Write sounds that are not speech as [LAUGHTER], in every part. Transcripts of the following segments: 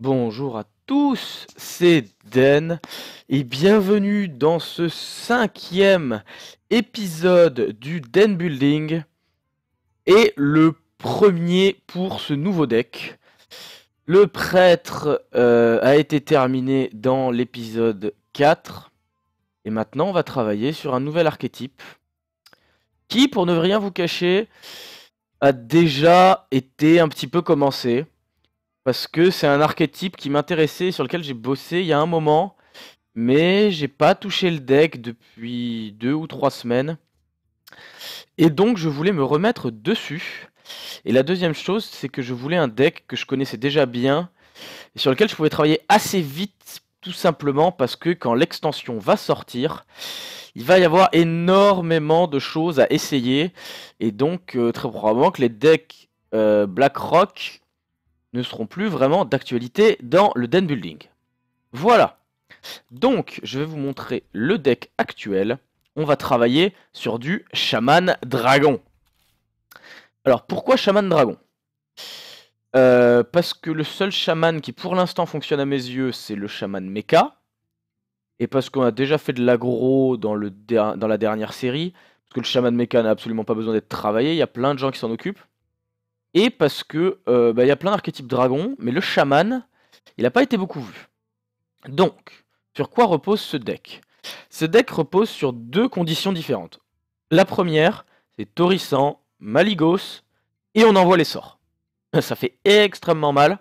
Bonjour à tous, c'est Den et bienvenue dans ce cinquième épisode du Den Building et le premier pour ce nouveau deck. Le prêtre euh, a été terminé dans l'épisode 4 et maintenant on va travailler sur un nouvel archétype qui, pour ne rien vous cacher, a déjà été un petit peu commencé parce que c'est un archétype qui m'intéressait, sur lequel j'ai bossé il y a un moment, mais j'ai pas touché le deck depuis deux ou trois semaines. Et donc je voulais me remettre dessus. Et la deuxième chose, c'est que je voulais un deck que je connaissais déjà bien, et sur lequel je pouvais travailler assez vite, tout simplement parce que quand l'extension va sortir, il va y avoir énormément de choses à essayer, et donc euh, très probablement que les decks euh, Blackrock ne seront plus vraiment d'actualité dans le den building. Voilà. Donc, je vais vous montrer le deck actuel. On va travailler sur du Shaman Dragon. Alors, pourquoi Shaman Dragon euh, Parce que le seul Shaman qui pour l'instant fonctionne à mes yeux, c'est le Shaman Mecha. Et parce qu'on a déjà fait de l'agro dans, dans la dernière série. Parce que le Shaman Mecha n'a absolument pas besoin d'être travaillé. Il y a plein de gens qui s'en occupent et parce que euh, bah, il y a plein d'archétypes dragons, mais le chaman, il n'a pas été beaucoup vu. Donc, sur quoi repose ce deck Ce deck repose sur deux conditions différentes. La première, c'est Torissant, Maligos, et on envoie les sorts. [LAUGHS] Ça fait extrêmement mal.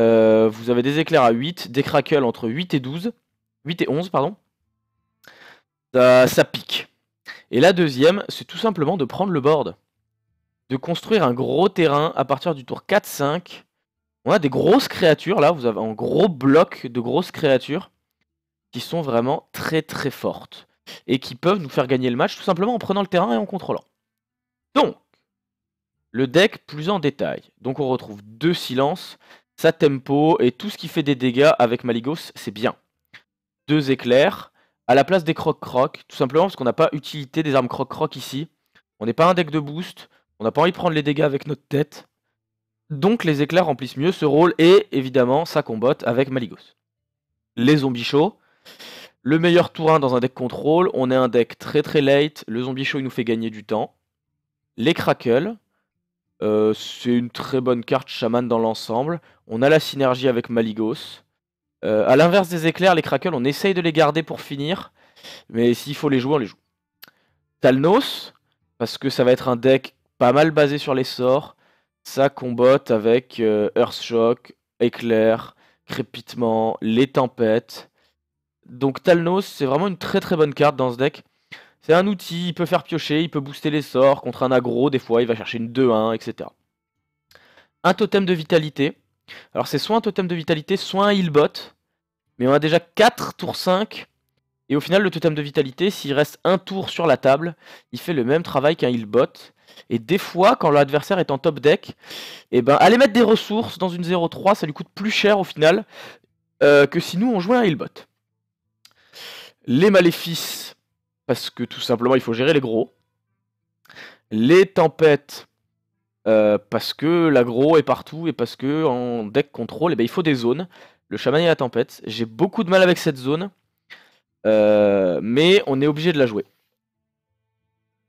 Euh, vous avez des éclairs à 8, des crackles entre 8 et 12, 8 et 11, pardon. ça pique. Et la deuxième, c'est tout simplement de prendre le board de construire un gros terrain à partir du tour 4-5. On a des grosses créatures là, vous avez un gros bloc de grosses créatures qui sont vraiment très très fortes et qui peuvent nous faire gagner le match tout simplement en prenant le terrain et en contrôlant. Donc, le deck plus en détail. Donc on retrouve deux silences, sa tempo et tout ce qui fait des dégâts avec Maligos, c'est bien. Deux éclairs, à la place des croc-croc, tout simplement parce qu'on n'a pas utilité des armes croc-croc ici. On n'est pas un deck de boost, on n'a pas envie de prendre les dégâts avec notre tête. Donc les éclairs remplissent mieux ce rôle et évidemment ça combote avec Maligos. Les zombies chauds. Le meilleur tour 1 dans un deck contrôle, on est un deck très très late, le zombie chaud il nous fait gagner du temps. Les crackles, euh, c'est une très bonne carte chaman dans l'ensemble. On a la synergie avec Maligos. A euh, à l'inverse des éclairs, les crackles, on essaye de les garder pour finir. Mais s'il faut les jouer, on les joue. Talnos, parce que ça va être un deck pas mal basé sur les sorts. Ça combotte avec Earth Earthshock, Éclair, Crépitement, les Tempêtes. Donc Talnos, c'est vraiment une très très bonne carte dans ce deck. C'est un outil, il peut faire piocher, il peut booster les sorts contre un aggro, des fois il va chercher une 2-1, etc. Un totem de vitalité. Alors c'est soit un totem de vitalité, soit un healbot. Mais on a déjà 4 tours 5. Et au final, le totem de vitalité, s'il reste un tour sur la table, il fait le même travail qu'un healbot. Et des fois, quand l'adversaire est en top deck, et eh ben, aller mettre des ressources dans une 0-3, ça lui coûte plus cher au final euh, que si nous on jouait un healbot. Les maléfices, parce que tout simplement il faut gérer les gros. Les tempêtes, euh, parce que l'agro est partout et parce que en deck contrôle, et eh ben, il faut des zones. Le chaman et la tempête, j'ai beaucoup de mal avec cette zone, euh, mais on est obligé de la jouer.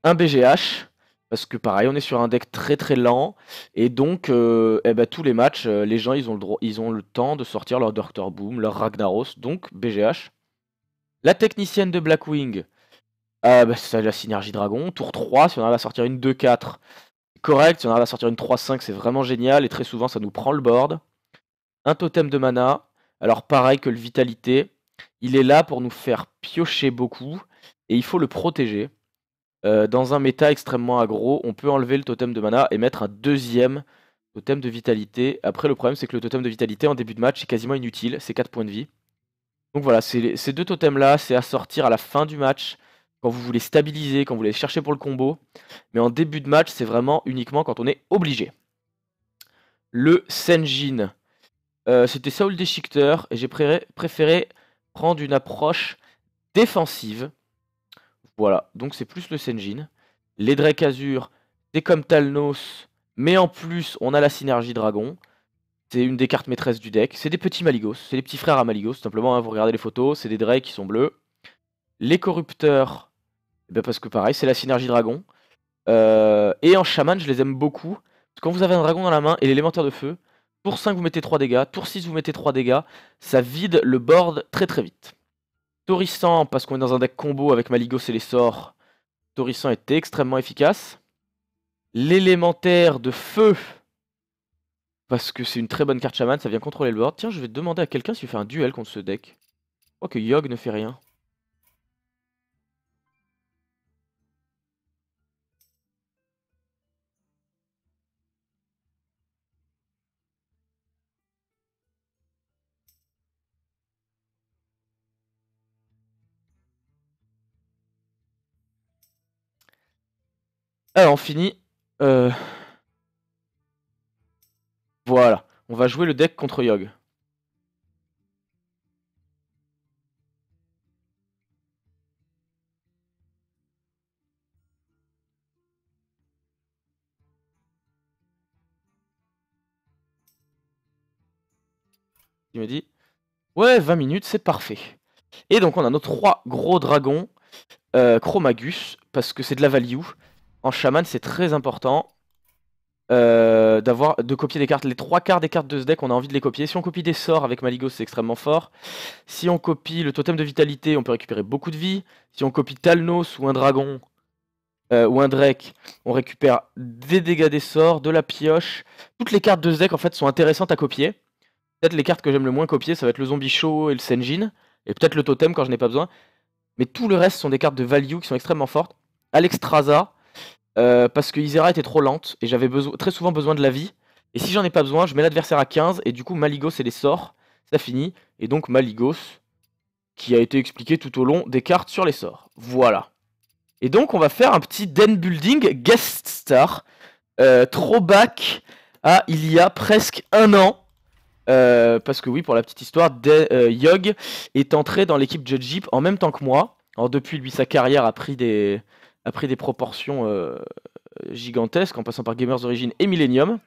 Un BGH, parce que pareil, on est sur un deck très très lent et donc euh, eh ben, tous les matchs, euh, les gens ils ont le droit, ils ont le temps de sortir leur Doctor Boom, leur Ragnaros, donc BGH. La technicienne de Blackwing, euh, bah, c'est la synergie dragon. Tour 3, si on arrive à sortir une 2-4, correct. Si on arrive à sortir une 3-5, c'est vraiment génial et très souvent ça nous prend le board. Un totem de mana, alors pareil que le vitalité, il est là pour nous faire piocher beaucoup et il faut le protéger. Euh, dans un méta extrêmement aggro, on peut enlever le totem de mana et mettre un deuxième totem de vitalité. Après, le problème, c'est que le totem de vitalité en début de match est quasiment inutile, c'est 4 points de vie. Donc voilà, ces deux totems-là, c'est à sortir à la fin du match, quand vous voulez stabiliser, quand vous voulez chercher pour le combo. Mais en début de match, c'est vraiment uniquement quand on est obligé. Le Senjin. Euh, C'était le déchicteur et j'ai préféré prendre une approche défensive voilà, donc c'est plus le Senjin. Les Drake Azur, c'est comme Talnos, mais en plus, on a la synergie Dragon. C'est une des cartes maîtresses du deck. C'est des petits Maligos, c'est des petits frères à Maligos, simplement. Hein, vous regardez les photos, c'est des Drake qui sont bleus. Les Corrupteurs, eh ben, parce que pareil, c'est la synergie Dragon. Euh, et en Shaman, je les aime beaucoup. Quand vous avez un dragon dans la main et l'élémentaire de feu, tour 5 vous mettez 3 dégâts, tour 6 vous mettez 3 dégâts, ça vide le board très très vite. Torissant, parce qu'on est dans un deck combo avec Maligos et les sorts, Torissant est extrêmement efficace. L'élémentaire de feu, parce que c'est une très bonne carte chaman, ça vient contrôler le board. Tiens, je vais demander à quelqu'un s'il fait un duel contre ce deck. Je crois que Yogg ne fait rien. Alors, on finit. Euh, voilà. On va jouer le deck contre Yog. Il me dit Ouais, 20 minutes, c'est parfait. Et donc, on a nos trois gros dragons euh, Chromagus, parce que c'est de la value. En chaman, c'est très important euh, de copier des cartes. Les trois quarts des cartes de ce deck, on a envie de les copier. Si on copie des sorts avec Maligos, c'est extrêmement fort. Si on copie le totem de vitalité, on peut récupérer beaucoup de vie. Si on copie Talnos ou un dragon euh, ou un Drake, on récupère des dégâts des sorts, de la pioche. Toutes les cartes de ce deck, en fait, sont intéressantes à copier. Peut-être les cartes que j'aime le moins copier, ça va être le zombie chaud et le Senjin. Et peut-être le totem quand je n'ai pas besoin. Mais tout le reste sont des cartes de value qui sont extrêmement fortes. Alexstrasza, euh, parce que Isera était trop lente et j'avais très souvent besoin de la vie. Et si j'en ai pas besoin, je mets l'adversaire à 15 et du coup Maligos et les sorts, ça finit. Et donc Maligos, qui a été expliqué tout au long des cartes sur les sorts. Voilà. Et donc on va faire un petit den building guest star, euh, trop back à il y a presque un an. Euh, parce que oui, pour la petite histoire, de, Yog est entré dans l'équipe Judge Jeep en même temps que moi. Or depuis, lui, sa carrière a pris des, a pris des proportions euh, gigantesques en passant par Gamers Origin et Millennium.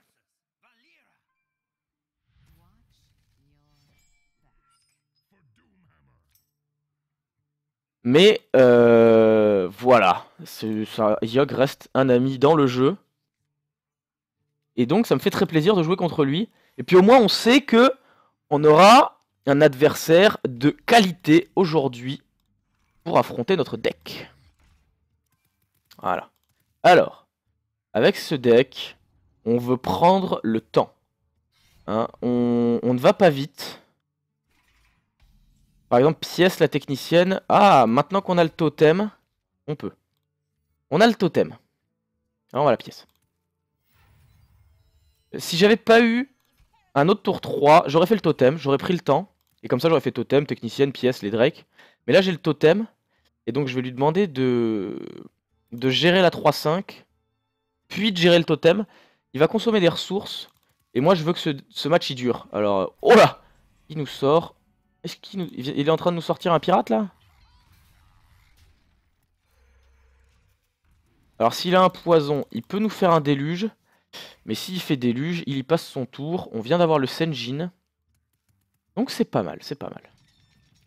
Mais euh, voilà, ça, Yogg reste un ami dans le jeu. Et donc ça me fait très plaisir de jouer contre lui. Et puis au moins on sait que on aura un adversaire de qualité aujourd'hui pour affronter notre deck. Voilà. Alors, avec ce deck, on veut prendre le temps. Hein, on, ne va pas vite. Par exemple, pièce, la technicienne. Ah, maintenant qu'on a le totem, on peut. On a le totem. Alors, on va la pièce. Si j'avais pas eu un autre tour 3, j'aurais fait le totem, j'aurais pris le temps. Et comme ça, j'aurais fait totem, technicienne, pièce, les drakes. Mais là, j'ai le totem. Et donc, je vais lui demander de de gérer la 3-5, puis de gérer le totem. Il va consommer des ressources. Et moi, je veux que ce, match, il dure. Alors, euh, oh là Il nous sort. Est-ce qu'il il est en train de nous sortir un pirate, là Alors, s'il a un poison, il peut nous faire un déluge. Mais s'il fait déluge, il y passe son tour. On vient d'avoir le Senjin. Donc, c'est pas mal, c'est pas mal.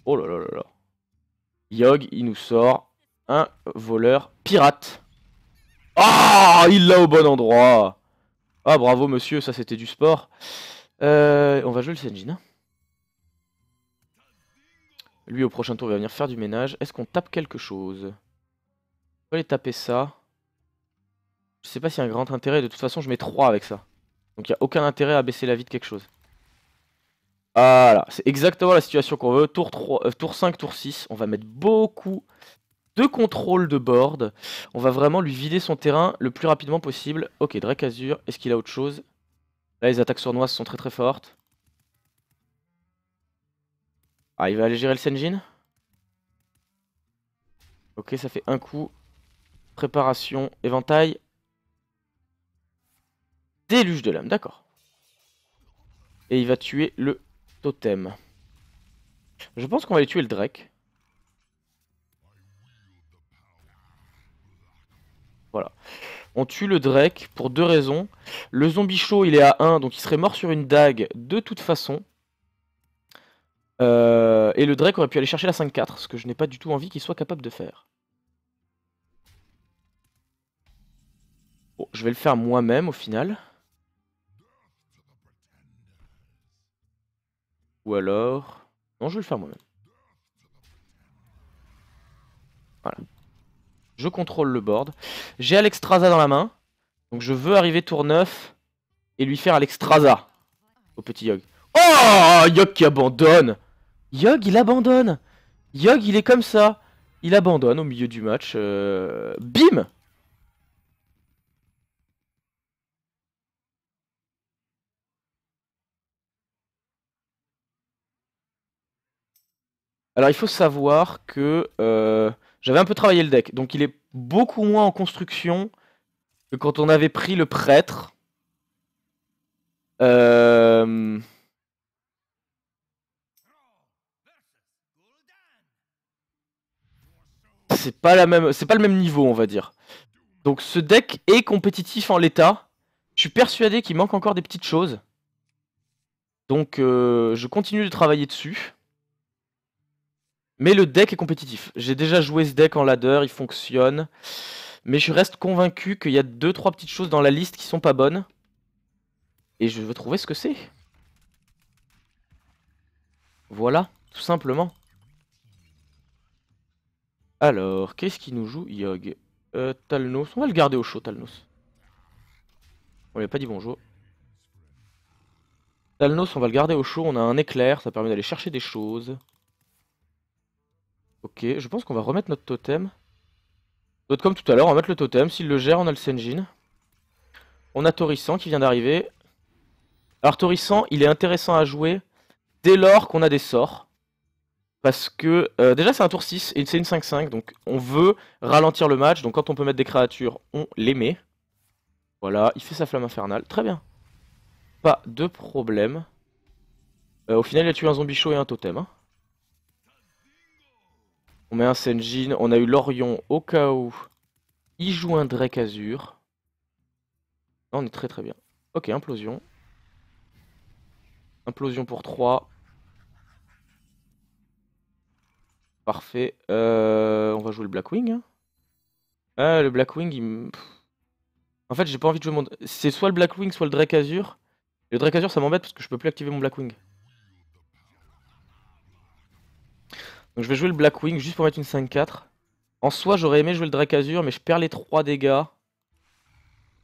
Oh là là là là. Yog il nous sort un voleur pirate. Ah, il l'a au bon endroit. Ah, bravo monsieur, ça c'était du sport. Euh, on va jouer le Senjin. Lui au prochain tour il va venir faire du ménage. Est-ce qu'on tape quelque chose On va aller taper ça. Je sais pas s'il y a un grand intérêt, de toute façon je mets 3 avec ça. Donc il n'y a aucun intérêt à baisser la vie de quelque chose. Voilà, c'est exactement la situation qu'on veut. Tour, 3, euh, tour 5, tour 6, on va mettre beaucoup deux contrôles de board. On va vraiment lui vider son terrain le plus rapidement possible. Ok, Drake Azur, est-ce qu'il a autre chose Là, les attaques sournoises sont très très fortes. Ah, il va aller gérer le Senjin Ok, ça fait un coup. Préparation, éventail. Déluge de l'âme, d'accord. Et il va tuer le totem. Je pense qu'on va aller tuer le Drake. Voilà. On tue le Drake pour deux raisons. Le zombie chaud, il est à 1, donc il serait mort sur une dague de toute façon. Euh, et le Drake aurait pu aller chercher la 5-4, ce que je n'ai pas du tout envie qu'il soit capable de faire. Bon, je vais le faire moi-même au final. Ou alors... Non, je vais le faire moi-même. Voilà. Je contrôle le board. J'ai Alexstrasza dans la main. Donc je veux arriver tour 9 et lui faire Alexstrasza au petit Yog. Oh Yog qui abandonne Yog il abandonne Yog il est comme ça Il abandonne au milieu du match. Euh, bim Alors il faut savoir que euh, j'avais un peu travaillé le deck, donc il est beaucoup moins en construction que quand on avait pris le prêtre. Euh, c'est pas la même, c'est pas le même niveau, on va dire. Donc ce deck est compétitif en l'état. Je suis persuadé qu'il manque encore des petites choses. Donc euh, je continue de travailler dessus. Mais le deck est compétitif. J'ai déjà joué ce deck en ladder, il fonctionne. Mais je reste convaincu qu'il y a 2-3 petites choses dans la liste qui sont pas bonnes. Et je veux trouver ce que c'est. Voilà, tout simplement. Alors, qu'est-ce qui nous joue Yog euh, Talnos, on va le garder au chaud, Talnos. On lui a pas dit bonjour. Talnos, on va le garder au chaud, on a un éclair, ça permet d'aller chercher des choses. Ok, je pense qu'on va remettre notre totem. D'autres comme tout à l'heure, on va mettre le totem. S'il le gère, on a le Senjin. On a Torissan qui vient d'arriver. Alors Torissan, il est intéressant à jouer dès lors qu'on a des sorts. Parce que euh, déjà c'est un tour 6 et c'est une 5-5, donc on veut ralentir le match. Donc quand on peut mettre des créatures, on les met. Voilà, il fait sa flamme infernale. Très bien. Pas de problème. Euh, au final, il a tué un zombie chaud et un totem. Hein. On met un Senjin. On a eu Lorion, au cas où. Il joue un Drake Azur. Ah, on est très très bien. Ok, implosion. Implosion pour 3. Parfait. Euh, on va jouer le Blackwing. Hein. Ah, le Blackwing, il... En fait, j'ai pas envie de jouer mon... C'est soit le Blackwing, soit le Drake Azur. Le Drake Azur, ça m'embête parce que je peux plus activer mon Blackwing. Donc je vais jouer le Blackwing juste pour mettre une 5-4. En soi, j'aurais aimé jouer le Azur, mais je perds les 3 dégâts.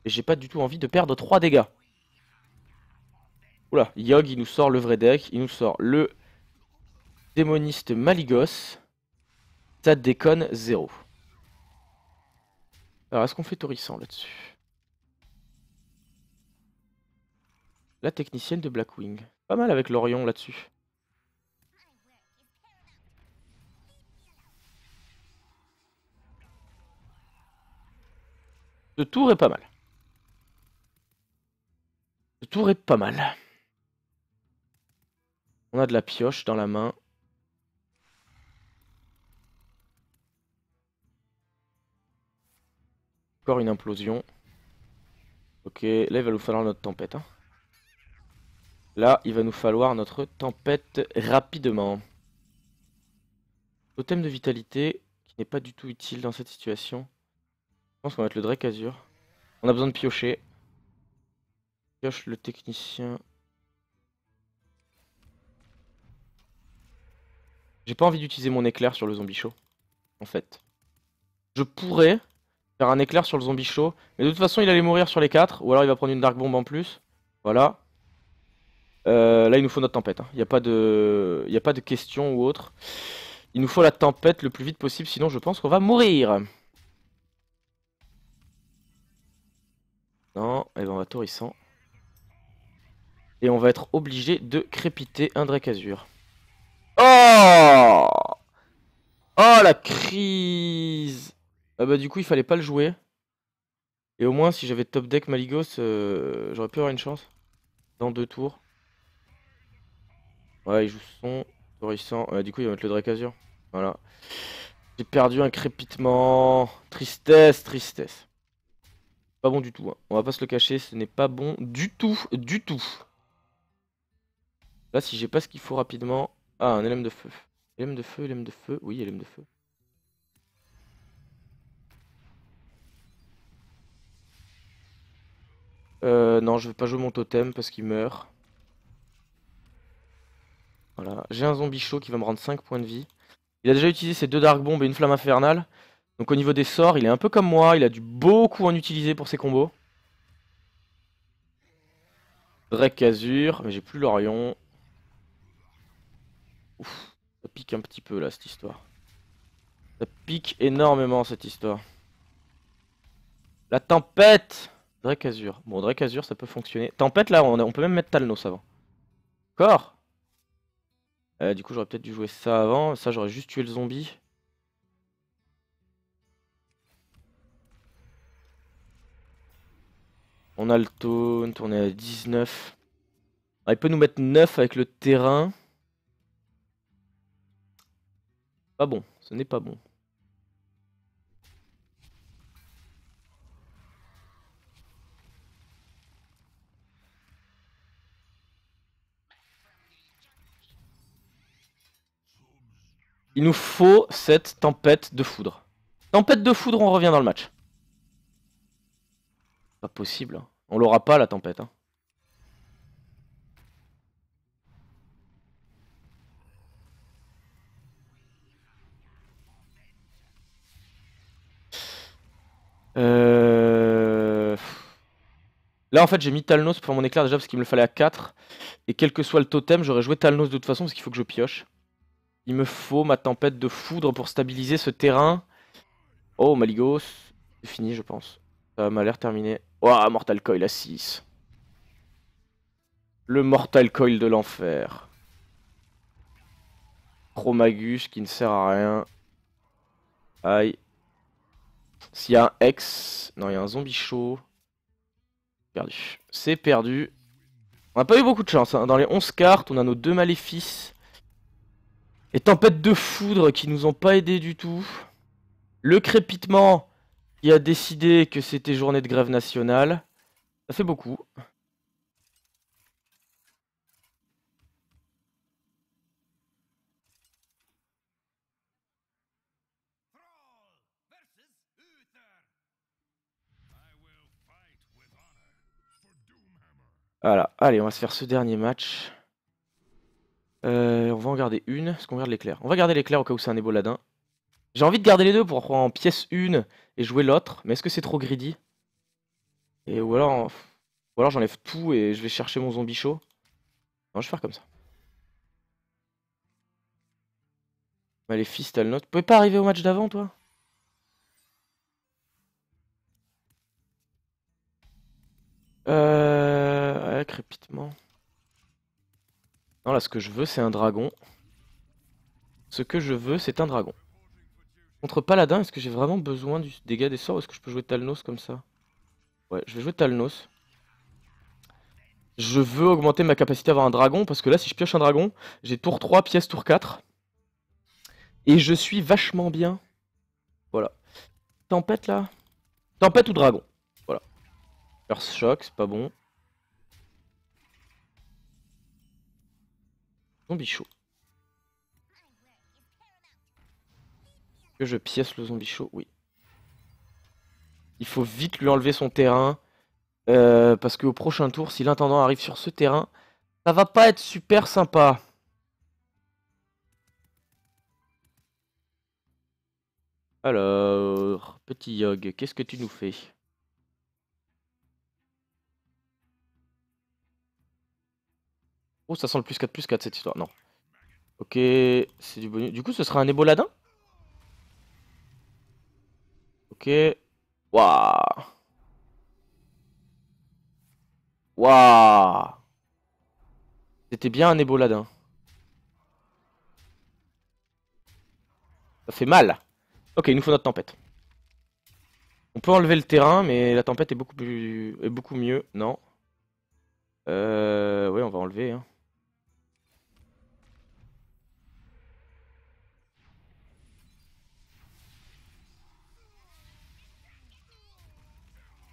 Et j'ai pas du tout envie de perdre 3 dégâts. Oula, Yogg, il nous sort le vrai deck. Il nous sort le démoniste Maligos. Ça déconne 0. Alors, est-ce qu'on fait Torissant là-dessus La technicienne de Blackwing. Pas mal avec l'Orion là-dessus. Le tour est pas mal. Le tour est pas mal. On a de la pioche dans la main. Encore une implosion. Ok, là il va nous falloir notre tempête. Hein. Là, il va nous falloir notre tempête rapidement. Totem de vitalité, qui n'est pas du tout utile dans cette situation. On va mettre le Drake Azur. On a besoin de piocher. Pioche le technicien. J'ai pas envie d'utiliser mon éclair sur le zombie chaud. En fait. Je pourrais faire un éclair sur le zombie chaud. Mais de toute façon, il allait mourir sur les 4. Ou alors il va prendre une Dark Bomb en plus. Voilà. Euh, là, il nous faut notre tempête. Hein. Il n'y a, pas de... Y a pas de question ou autre. Il nous faut la tempête le plus vite possible. Sinon, je pense qu'on va mourir. Non, et eh ben on va Et on va être obligé de crépiter un Drake Azur. Oh Oh la crise Ah bah du coup il fallait pas le jouer. Et au moins si j'avais top deck Maligos, euh, j'aurais pu avoir une chance. Dans deux tours. Ouais il joue son, du coup il va mettre le Drake Azur. Voilà. J'ai perdu un crépitement. Tristesse, tristesse. Pas bon du tout. Hein. On va pas se le cacher, ce n'est pas bon du tout, du tout. Là, si j'ai pas ce qu'il faut rapidement... Ah, un élément de feu. Élément de feu, élément de feu. Oui, élément de feu. Euh, non, je vais pas jouer mon totem parce qu'il meurt. Voilà. J'ai un zombie chaud qui va me rendre 5 points de vie. Il a déjà utilisé ses deux Dark Bombes et une Flamme Infernale. Donc au niveau des sorts, il est un peu comme moi, il a dû beaucoup en utiliser pour ses combos. Drake Azur, mais j'ai plus l'Orion. Ouf, ça pique un petit peu là cette histoire. Ça pique énormément cette histoire. La tempête Drake Azur. Bon, Drake Azur, ça peut fonctionner. Tempête, là, on, peut même mettre Talnos avant. D'accord euh, Du coup, j'aurais peut-être dû jouer ça avant. Ça, j'aurais juste tué le zombie. On a le taunt, on est à 19. Ah, il peut nous mettre 9 avec le terrain. Pas bon, ce n'est pas bon. Il nous faut cette tempête de foudre. Tempête de foudre, on revient dans le match. Pas possible. Hein. On l'aura pas la tempête. Hein. Euh, Là en fait j'ai mis Talnos pour mon éclair déjà parce qu'il me le fallait à 4 Et quel que soit le totem j'aurais joué Talnos de toute façon parce qu'il faut que je pioche Il me faut ma tempête de foudre pour stabiliser ce terrain Oh Maligos C'est fini je pense Ça m'a l'air terminé Ouah, Mortal Coil à 6. Le Mortal Coil de l'enfer. Chromagus qui ne sert à rien. Aïe. S'il y a un ex. Non, il y a un zombie chaud. Perdu. C'est perdu. On n'a pas eu beaucoup de chance. Hein. Dans les 11 cartes, on a nos deux maléfices. Les tempêtes de foudre qui nous ont pas aidés du tout. Le crépitement il a décidé que c'était journée de grève nationale. Ça fait beaucoup. Voilà, allez, on va se faire ce dernier match. Euh, on va en garder une, est-ce qu'on garde l'éclair. On va garder l'éclair au cas où c'est un éboladin. J'ai envie de garder les deux pour en pièce une et jouer l'autre, mais est-ce que c'est trop greedy Et ou alors, ou j'enlève tout et je vais chercher mon zombie chaud. Non, je vais faire comme ça. Maléfice, bah, les le note. Tu pas arriver au match d'avant, toi Euh... Ouais, crépitement. Non, là, ce que je veux, c'est un dragon. Ce que je veux, c'est un dragon. Contre Paladin, est-ce que j'ai vraiment besoin du dégât des sorts ou est-ce que je peux jouer Talnos comme ça Ouais, je vais jouer Talnos. Je veux augmenter ma capacité à avoir un dragon parce que là, si je pioche un dragon, j'ai tour 3, pièce tour 4. Et je suis vachement bien. Voilà. Tempête là Tempête ou dragon Voilà. Earth Shock, c'est pas bon. Zombie chaud. Que je pièce le zombie chaud Oui. Il faut vite lui enlever son terrain. Euh, parce qu'au prochain tour, si l'intendant arrive sur ce terrain, ça va pas être super sympa. Alors, petit Yog, qu'est-ce que tu nous fais Oh, ça sent le plus 4 plus 4 cette histoire. Non. Ok, c'est du bonus. Du coup, ce sera un éboladin Ok. Waouh. Waouh. C'était bien un éboladin. Ça fait mal. Ok, il nous faut notre tempête. On peut enlever le terrain, mais la tempête est beaucoup plus, est beaucoup mieux. Non. Euh, oui, on va enlever. Hein.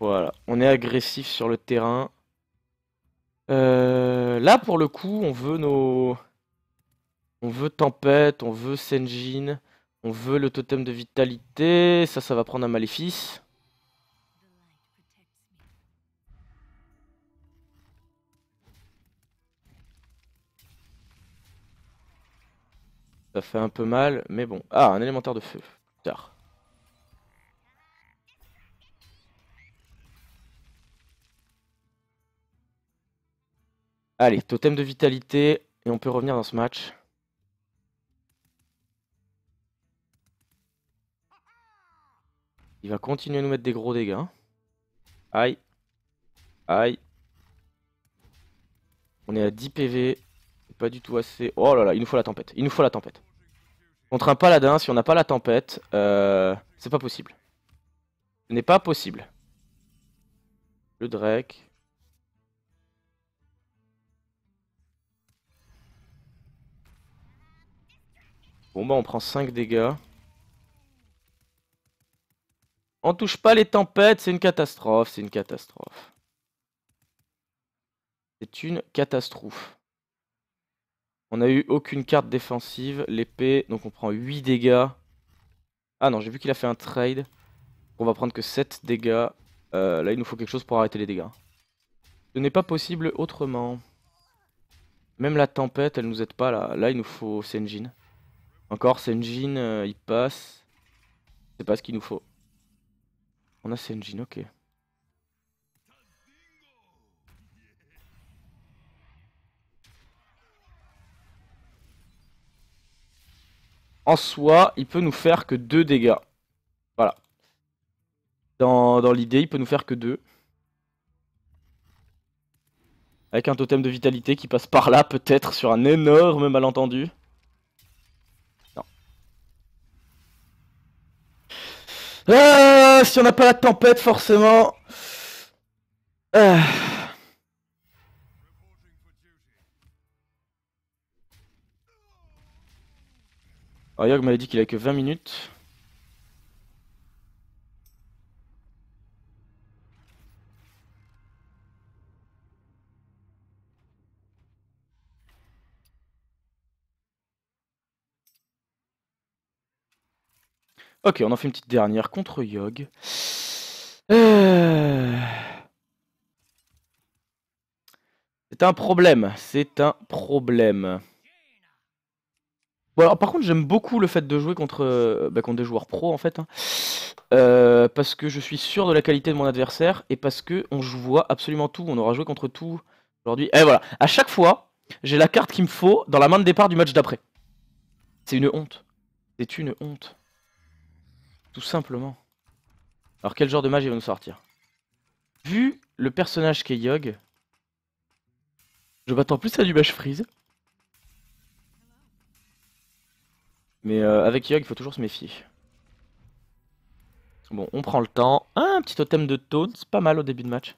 Voilà, on est agressif sur le terrain. Euh, là, pour le coup, on veut nos... On veut Tempête, on veut Senjin, on veut le totem de vitalité. Ça, ça va prendre un maléfice. Ça fait un peu mal, mais bon. Ah, un élémentaire de feu. Tard. Allez, totem de vitalité, et on peut revenir dans ce match. Il va continuer à nous mettre des gros dégâts. Hein. Aïe. Aïe. On est à 10 PV. Pas du tout assez. Oh là là, il nous faut la tempête. Il nous faut la tempête. Contre un paladin, si on n'a pas la tempête, euh, c'est pas possible. Ce n'est pas possible. Le Drake. Bon bah on prend 5 dégâts. On touche pas les tempêtes, c'est une catastrophe, c'est une catastrophe. C'est une catastrophe. On a eu aucune carte défensive, l'épée, donc on prend 8 dégâts. Ah non, j'ai vu qu'il a fait un trade. On va prendre que 7 dégâts. Euh, là, il nous faut quelque chose pour arrêter les dégâts. Ce n'est pas possible autrement. Même la tempête, elle nous aide pas là. Là, il nous faut Senjin. Encore Senjin, euh, il passe. C'est pas ce qu'il nous faut. On a Senjin, ok. En soi, il peut nous faire que deux dégâts. Voilà. Dans, dans l'idée, il peut nous faire que deux. Avec un totem de vitalité qui passe par là, peut-être, sur un énorme malentendu. Ah, si on n'a pas la tempête, forcément. Ah. Yog m'avait dit qu'il a que 20 minutes. Ok, on en fait une petite dernière contre Yog. Euh. C'est un problème, c'est un problème. Bon par contre j'aime beaucoup le fait de jouer contre, euh, bah, des joueurs pro en fait. Hein. Euh, parce que je suis sûr de la qualité de mon adversaire et parce que on voit absolument tout, on aura joué contre tout aujourd'hui. Et voilà, à chaque fois, j'ai la carte qu'il me faut dans la main de départ du match d'après. C'est une honte. C'est une honte. Tout simplement. Alors quel genre de mage il va nous sortir Vu le personnage qu'est Yogg, je m'attends plus à du match freeze. Mais euh, avec Yogg, il faut toujours se méfier. Bon, on prend le temps. un petit totem de taunt, c'est pas mal au début de match.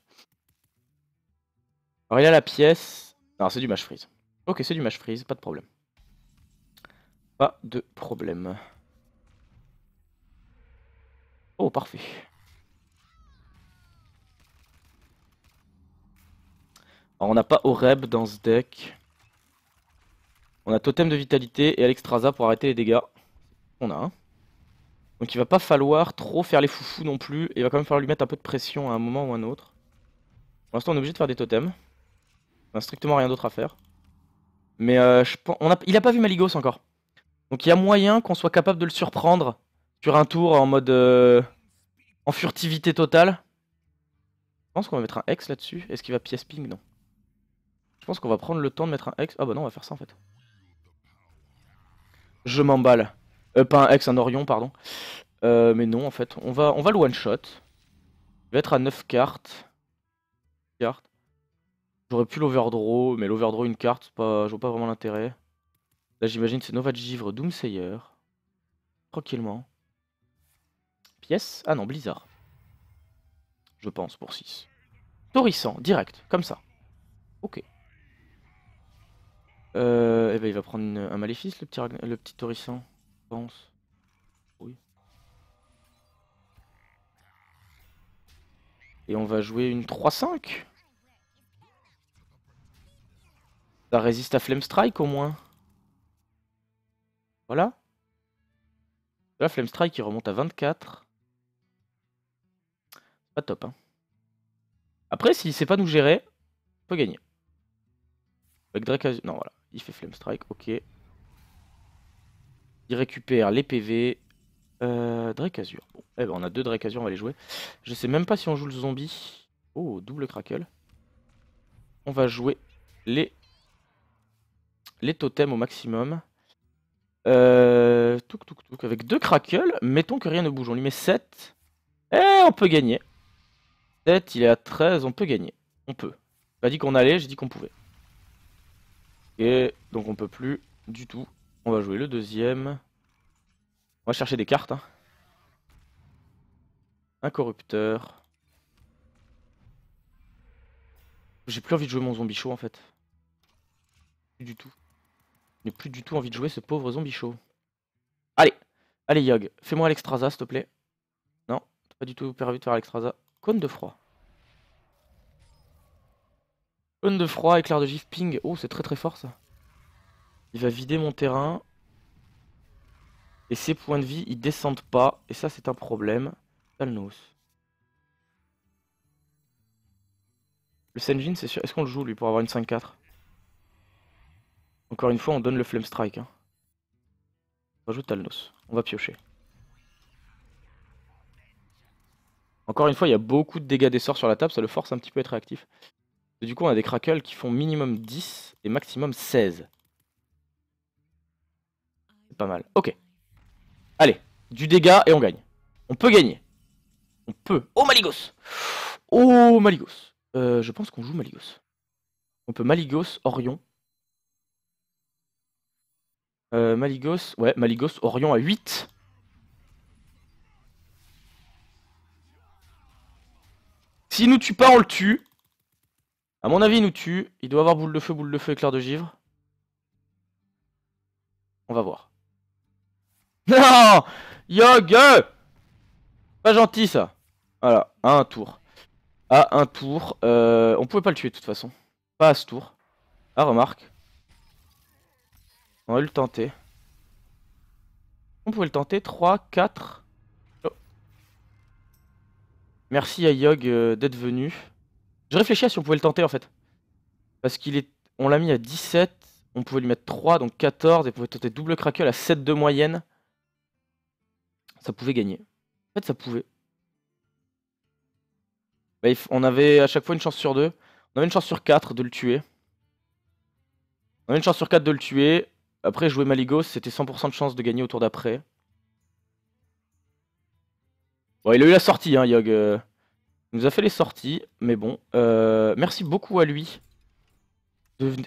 Alors il a la pièce. Non, c'est du match freeze. Ok, c'est du match freeze, pas de problème. Pas de problème. Oh, parfait. Alors, on n'a pas Oreb dans ce deck. On a Totem de Vitalité et Alexstrasza pour arrêter les dégâts. On a un. Donc il va pas falloir trop faire les foufous non plus. il va quand même falloir lui mettre un peu de pression à un moment ou à un autre. Pour l'instant on est obligé de faire des totems. On a strictement rien d'autre à faire. Mais euh, je pense... on a... il a pas vu Maligos encore. Donc il y a moyen qu'on soit capable de le surprendre sur un tour en mode euh, en furtivité totale. Je pense qu'on va mettre un X là-dessus. Est-ce qu'il va pièce ping Non. Je pense qu'on va prendre le temps de mettre un X. Ah bah non, on va faire ça en fait. Je m'emballe. Euh, pas un X, un Orion, pardon. Euh, mais non, en fait, on va, on va le one-shot. Il va être à 9 cartes. J'aurais pu l'overdraw, mais l'overdraw une carte, pas, je vois pas vraiment l'intérêt. Là j'imagine c'est Nova Givre, Doomsayer. Tranquillement. Pièce Ah non, Blizzard. Je pense, pour 6. Torissant, direct, comme ça. Ok. Euh, eh ben, il va prendre un maléfice, le petit, le petit Torissant, je pense. Oui. Et on va jouer une 3-5 Ça résiste à Flame Strike au moins. Voilà. Là, Flame Strike, il remonte à 24. Pas top. Hein. Après, s'il sait pas nous gérer, on peut gagner. Avec Drake Non, voilà. Il fait Flame Strike, ok. Il récupère les PV. Euh, Drake Azure. Bon, eh ben, on a deux Drake Azure, on va les jouer. Je sais même pas si on joue le zombie. Oh, double crackle. On va jouer les, les totems au maximum. Euh, touk, touk, Avec deux crackles, mettons que rien ne bouge. On lui met 7. Et eh, on peut gagner il est à 13, on peut gagner. On peut. Pas dit qu'on allait, j'ai dit qu'on pouvait. Et donc on peut plus du tout. On va jouer le deuxième. On va chercher des cartes. Un hein. corrupteur. J'ai plus envie de jouer mon zombie chaud en fait. Plus du tout. J'ai plus du tout envie de jouer ce pauvre zombie chaud. Allez Allez Yog, fais-moi l'Extraza s'il te plaît. Non, pas du tout prévu de faire l'Extraza de froid. une de froid, éclair de gif, ping. Oh, c'est très très fort ça. Il va vider mon terrain. Et ses points de vie, ils descendent pas. Et ça, c'est un problème. Talnos. Le Senjin, c'est sûr. Est-ce qu'on le joue lui pour avoir une 5-4 Encore une fois, on donne le Flame Strike. Hein. On rajoute Talnos. On va piocher. Encore une fois, il y a beaucoup de dégâts des sur la table, ça le force un petit peu à être réactif. du coup, on a des crackles qui font minimum 10 et maximum 16. C'est pas mal. Ok. Allez, du dégât et on gagne. On peut gagner. On peut. Oh Maligos Oh Maligos euh, Je pense qu'on joue Maligos. On peut Maligos, Orion. Euh, Maligos, ouais, Maligos, Orion à 8. S'il nous tue pas, on le tue. À mon avis, il nous tue. Il doit avoir boule de feu, boule de feu, éclair de givre. On va voir. [LAUGHS] Non Yog Pas gentil, ça. Voilà, à un tour. À un tour. Euh, on pouvait pas le tuer, de toute façon. Pas à ce tour. Ah, remarque. On va le tenter. On pouvait le tenter. 3, 4... Merci à Yog euh, d'être venu. Je réfléchis à si on pouvait le tenter en fait. Parce qu'il est. On l'a mis à 17, on pouvait lui mettre 3, donc 14, et on pouvait tenter double crackle à 7 de moyenne. Ça pouvait gagner. En fait, ça pouvait. Bah, on avait à chaque fois une chance sur 2. On avait une chance sur 4 de le tuer. On avait une chance sur 4 de le tuer. Après, jouer Maligos, c'était 100% de chance de gagner au tour d'après. Bon, il a eu la sortie, hein, Yog. Euh. Il nous a fait les sorties, mais bon. Euh, merci beaucoup à lui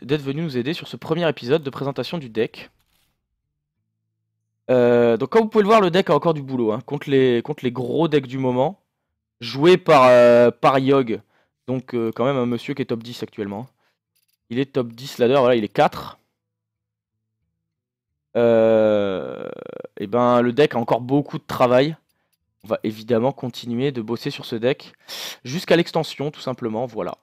d'être venu nous aider sur ce premier épisode de présentation du deck. Euh, donc comme vous pouvez le voir, le deck a encore du boulot hein, contre, les, les gros decks du moment, joué par, par Yog, donc quand même un monsieur qui est top 10 actuellement. Il est top 10 ladder, voilà, il est 4. et eh ben le deck a encore beaucoup de travail on va évidemment continuer de bosser sur ce deck jusqu'à l'extension, tout simplement. Voilà.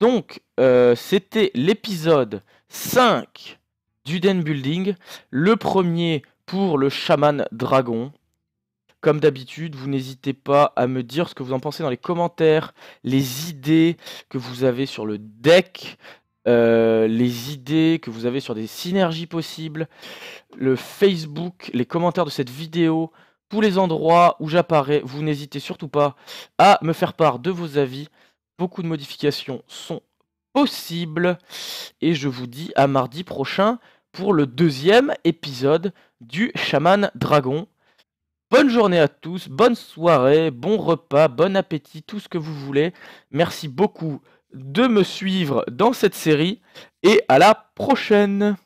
Donc, euh, c'était l'épisode 5 du Den Building. Le premier pour le chaman dragon. Comme d'habitude, vous n'hésitez pas à me dire ce que vous en pensez dans les commentaires, les idées que vous avez sur le deck, euh, les idées que vous avez sur des synergies possibles, le Facebook, les commentaires de cette vidéo, tous les endroits où j'apparais. Vous n'hésitez surtout pas à me faire part de vos avis. Beaucoup de modifications sont possibles. Et je vous dis à mardi prochain pour le deuxième épisode du Chaman Dragon. Bonne journée à tous, bonne soirée, bon repas, bon appétit, tout ce que vous voulez. Merci beaucoup de me suivre dans cette série et à la prochaine